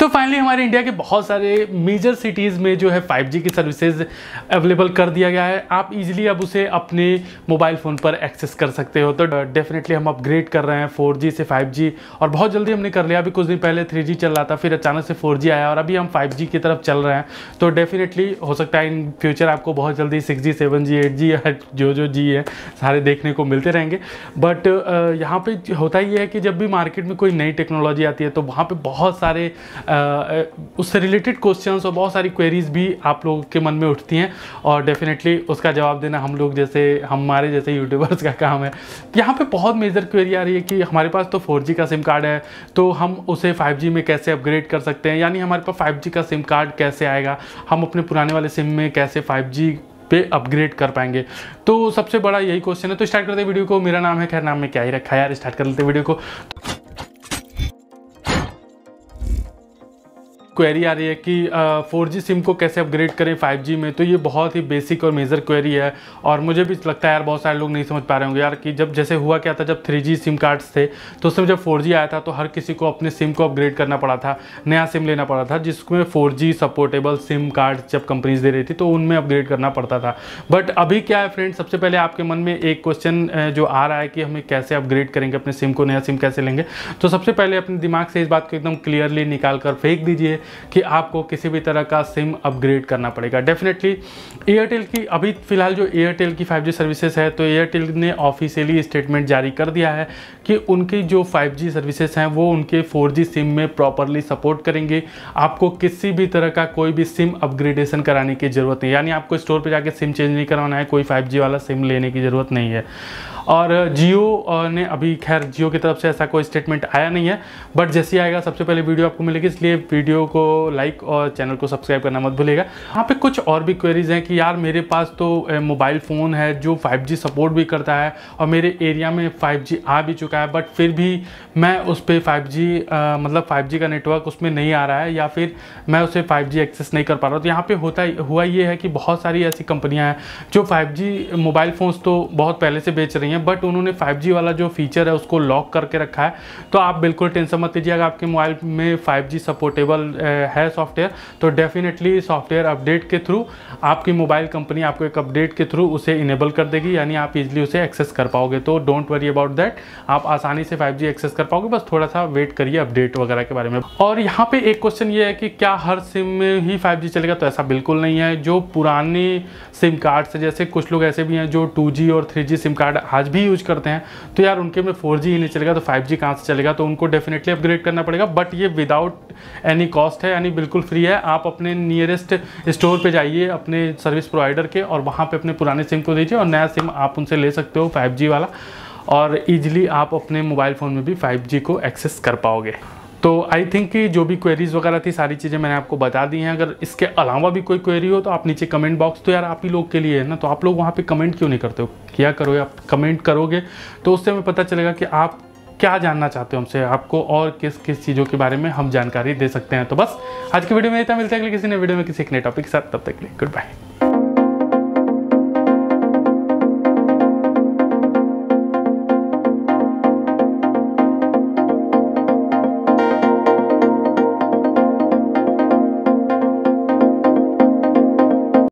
तो फाइनली हमारे इंडिया के बहुत सारे मेजर सिटीज़ में जो है 5G की सर्विसेज अवेलेबल कर दिया गया है आप इजीली अब उसे अपने मोबाइल फ़ोन पर एक्सेस कर सकते हो तो डेफिनेटली हम अपग्रेड कर रहे हैं 4G से 5G और बहुत जल्दी हमने कर लिया अभी कुछ दिन पहले 3G चल रहा था फिर अचानक से 4G आया और अभी हम 5G की तरफ चल रहे हैं तो डेफिनेटली हो सकता है इन फ्यूचर आपको बहुत जल्दी six G seven G eight G जो जो जी है सारे देखने को मिलते रहेंगे बट यहाँ पर होता ही है कि जब भी मार्केट में कोई नई टेक्नोलॉजी आती है तो वहाँ पर बहुत सारे उससे रिलेटेड क्वेश्चंस और बहुत सारी क्वेरीज भी आप लोगों के मन में उठती हैं और डेफिनेटली उसका जवाब देना हम लोग जैसे हमारे जैसे यूट्यूबर्स का काम है यहाँ पे बहुत मेजर क्वेरी आ रही है कि हमारे पास तो फोर का सिम कार्ड है तो हम उसे फाइव में कैसे अपग्रेड कर सकते हैं यानी हमारे पास फाइव का सिम कार्ड कैसे आएगा हम अपने पुराने वाले सिम में कैसे फाइव पे अपग्रेड कर पाएंगे तो सबसे बड़ा यही क्वेश्चन है तो स्टार्ट करते वीडियो को मेरा नाम है खैर नाम में क्या ही रखा यार स्टार्ट कर लेते वीडियो को क्वेरी आ रही है कि फोर जी सिम को कैसे अपग्रेड करें फाइव जी में तो ये बहुत ही बेसिक और मेजर क्वेरी है और मुझे भी लगता है यार बहुत सारे लोग नहीं समझ पा रहे होंगे यार कि जब जैसे हुआ क्या था जब थ्री जी सिम कार्ड्स थे तो उसमें जब फोर जी आया था तो हर किसी को अपने सिम को अपग्रेड करना पड़ा था नया सिम लेना पड़ा था जिसमें four G supportable SIM card जब कंपनीज दे रही थी तो उनमें अपग्रेड करना पड़ता था बट अभी क्या है फ्रेंड सबसे पहले आपके मन में एक क्वेश्चन जो आ रहा है कि हमें कैसे अपग्रेड करेंगे अपने सिम को नया सिम कैसे लेंगे तो सबसे पहले अपने दिमाग से इस बात को एकदम क्लियरली निकाल कर फेंक दीजिए कि आपको किसी भी तरह का सिम अपग्रेड करना पड़ेगा डेफिनेटली एयरटेल की अभी फ़िलहाल जो एयरटेल की फाइव सर्विसेज है तो एयरटेल ने ऑफिशियली स्टेटमेंट जारी कर दिया है कि उनकी जो फाइव सर्विसेज हैं वो उनके फोर सिम में प्रॉपरली सपोर्ट करेंगे आपको किसी भी तरह का कोई भी सिम अपग्रेडेशन कराने की ज़रूरत नहीं यानी आपको स्टोर पर जाकर सिम चेंज नहीं करवाना है कोई फाइव वाला सिम लेने की ज़रूरत नहीं है और जियो ने अभी खैर जियो की तरफ से ऐसा कोई स्टेटमेंट आया नहीं है बट जैसे आएगा सबसे पहले वीडियो आपको मिलेगी इसलिए वीडियो को लाइक और चैनल को सब्सक्राइब करना मत भूलेगा यहाँ पे कुछ और भी क्वेरीज हैं कि यार मेरे पास तो मोबाइल फ़ोन है जो 5G सपोर्ट भी करता है और मेरे एरिया में 5G आ भी चुका है बट फिर भी मैं उस पर फाइव मतलब फाइव का नेटवर्क उसमें नहीं आ रहा है या फिर मैं उसे फाइव एक्सेस नहीं कर पा रहा तो यहाँ पर होता हुआ ये है कि बहुत सारी ऐसी कंपनियाँ हैं जो फाइव मोबाइल फ़ोन्स तो बहुत पहले से बेच रही हैं हैं बट उन्होंने 5G वाला जो फीचर है उसको लॉक करके रखा है तो आप बिल्कुल टेंशन मत अगर आपके मोबाइल में 5G सपोर्टेबल है सॉफ्टवेयर तो डेफिनेटली सॉफ्टवेयर अपडेट के थ्रू आपकी मोबाइल कंपनी आपको एक अपडेट के थ्रू उसे इनेबल कर देगी यानी आप इजिली उसे एक्सेस कर पाओगे तो डोंट वरी अबाउट दैट आप आसानी से फाइव एक्सेस कर पाओगे बस थोड़ा सा वेट करिए अपडेट वगैरह के बारे में और यहाँ पर एक क्वेश्चन ये है कि क्या हर सिम में ही फाइव चलेगा तो ऐसा बिल्कुल नहीं है जो पुराने सिम कार्ड से जैसे कुछ लोग ऐसे भी हैं जो 2G और 3G सिम कार्ड आज भी यूज करते हैं तो यार उनके में फोर ही नहीं चलेगा तो फाइव जी कहाँ से चलेगा तो उनको डेफिनेटली अपग्रेड करना पड़ेगा बट ये विदाउट एनी कॉस्ट है यानी बिल्कुल फ्री है आप अपने नियरेस्ट स्टोर पर जाइए अपने सर्विस प्रोवाइडर के और वहाँ पर अपने पुराने सिम को दीजिए और नया सिम आप उनसे ले सकते हो फाइव वाला और ईजिली आप अपने मोबाइल फ़ोन में भी 5G को एक्सेस कर पाओगे तो आई थिंक कि जो भी क्वेरीज़ वगैरह थी सारी चीज़ें मैंने आपको बता दी हैं अगर इसके अलावा भी कोई क्वेरी हो तो आप नीचे कमेंट बॉक्स तो यार आप ही लोग के लिए है ना तो आप लोग वहाँ पे कमेंट क्यों नहीं करते हो क्या करो आप कमेंट करोगे तो उससे हमें पता चलेगा कि आप क्या जानना चाहते हो हमसे आपको और किस किस चीज़ों के बारे में हम जानकारी दे सकते हैं तो बस आज की वीडियो में इतना मिलता है कि किसी ने वीडियो में किसी एक नए टॉपिक के साथ तब तक के लिए गुड बाय